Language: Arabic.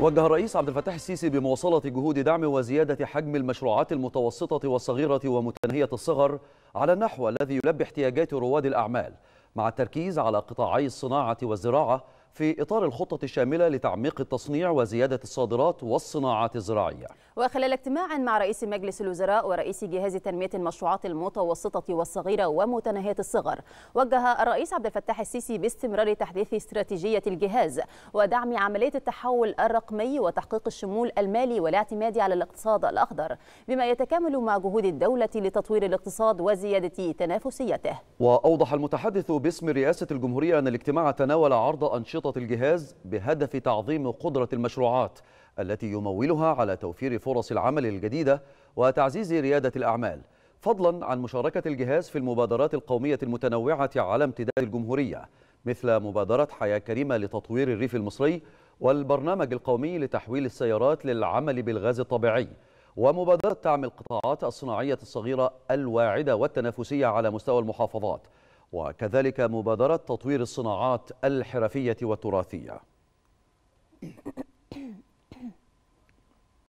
وجه الرئيس عبد الفتاح السيسي بمواصلة جهود دعم وزيادة حجم المشروعات المتوسطة والصغيرة ومتناهية الصغر على النحو الذي يلبي احتياجات رواد الأعمال مع التركيز على قطاعي الصناعة والزراعة في إطار الخطة الشاملة لتعميق التصنيع وزيادة الصادرات والصناعات الزراعية وخلال اجتماع مع رئيس مجلس الوزراء ورئيس جهاز تنمية المشروعات المتوسطة والصغيرة ومتناهية الصغر وجه الرئيس عبد الفتاح السيسي باستمرار تحديث استراتيجية الجهاز ودعم عملية التحول الرقمي وتحقيق الشمول المالي والاعتماد على الاقتصاد الأخضر بما يتكامل مع جهود الدولة لتطوير الاقتصاد وزيادة تنافسيته وأوضح المتحدث باسم رئاسة الجمهورية أن الاجتماع تناول عرض أنشطة أنشطة الجهاز بهدف تعظيم قدرة المشروعات التي يمولها على توفير فرص العمل الجديدة وتعزيز ريادة الأعمال فضلا عن مشاركة الجهاز في المبادرات القومية المتنوعة على امتداد الجمهورية مثل مبادرة حياة كريمة لتطوير الريف المصري والبرنامج القومي لتحويل السيارات للعمل بالغاز الطبيعي ومبادرة دعم القطاعات الصناعية الصغيرة الواعدة والتنافسية على مستوى المحافظات وكذلك مبادرة تطوير الصناعات الحرفية والتراثية